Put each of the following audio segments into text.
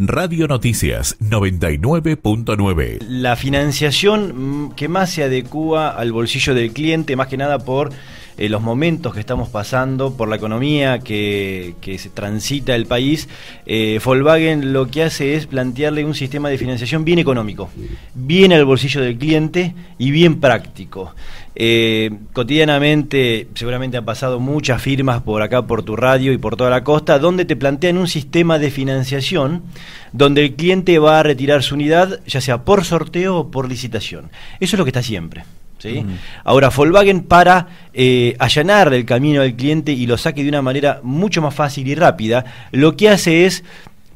Radio Noticias 99.9. La financiación mm, que más se adecua al bolsillo del cliente, más que nada por eh, los momentos que estamos pasando, por la economía que, se transita el país, eh, Volkswagen lo que hace es plantearle un sistema de financiación bien económico, bien al bolsillo del cliente y bien práctico. Eh, cotidianamente, seguramente han pasado muchas firmas por acá, por tu radio y por toda la costa, donde te plantean un sistema de financiación donde el cliente va a retirar su unidad, ya sea por sorteo o por licitación. Eso es lo que está siempre. Ahora, Volkswagen para eh, allanar el camino al cliente y lo saque de una manera mucho más fácil y rápida, lo que hace es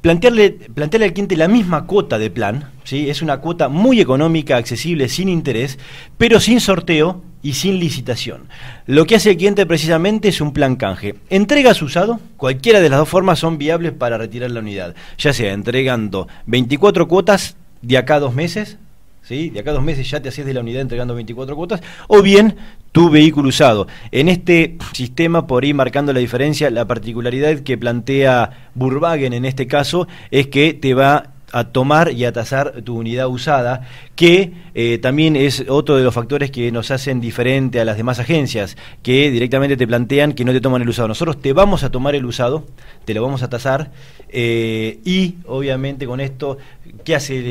plantearle, al cliente la misma cuota de plan, ¿sí? es una cuota muy económica, accesible, sin interés, pero sin sorteo y sin licitación. Lo que hace el cliente precisamente es un plan canje. Entregas usado, cualquiera de las dos formas son viables para retirar la unidad, ya sea entregando 24 cuotas de acá a dos meses, ¿sí? De acá a dos meses ya te haces de la unidad entregando 24 cuotas, o bien tu vehículo usado. En este sistema, por ir marcando la diferencia, la particularidad que plantea Burbagen en este caso es que te va a tomar y a tasar tu unidad usada, que eh, también es otro de los factores que nos hacen diferente a las demás agencias, que directamente te plantean que no te toman el usado. Nosotros te vamos a tomar el usado, te lo vamos a tasar, eh, y obviamente con esto, ¿qué hace,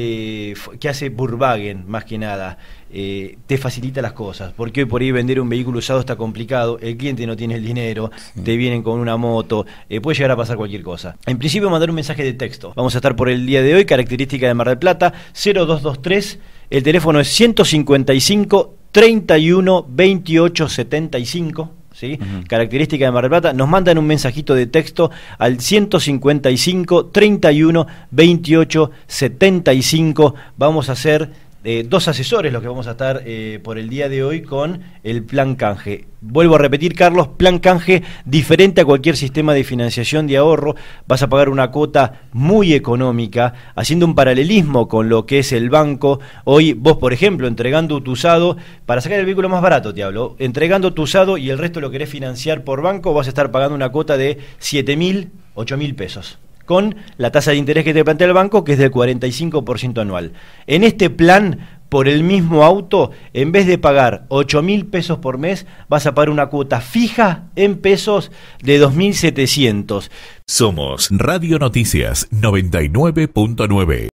eh, hace Burbagen más que nada? te facilita las cosas. Porque hoy por ahí vender un vehículo usado está complicado, el cliente no tiene el dinero, te vienen con una moto, puede llegar a pasar cualquier cosa. En principio mandar un mensaje de texto. Vamos a estar por el día de hoy característica de Mar del Plata, 0223, el teléfono es 155 31 28 75. ¿Sí? Característica de Mar del Plata, nos mandan un mensajito de texto al 155 31 28 75. Vamos a hacer eh, dos asesores los que vamos a estar eh, por el día de hoy con el plan canje. Vuelvo a repetir, Carlos, plan canje diferente a cualquier sistema de financiación de ahorro. Vas a pagar una cuota muy económica, haciendo un paralelismo con lo que es el banco. Hoy vos, por ejemplo, entregando tu usado, para sacar el vehículo más barato, te hablo, entregando tu usado y el resto lo querés financiar por banco, vas a estar pagando una cuota de 7 mil, mil pesos con la tasa de interés que te plantea el banco, que es del 45% anual. En este plan, por el mismo auto, en vez de pagar 8 mil pesos por mes, vas a pagar una cuota fija en pesos de 2.700. Somos Radio Noticias 99.9.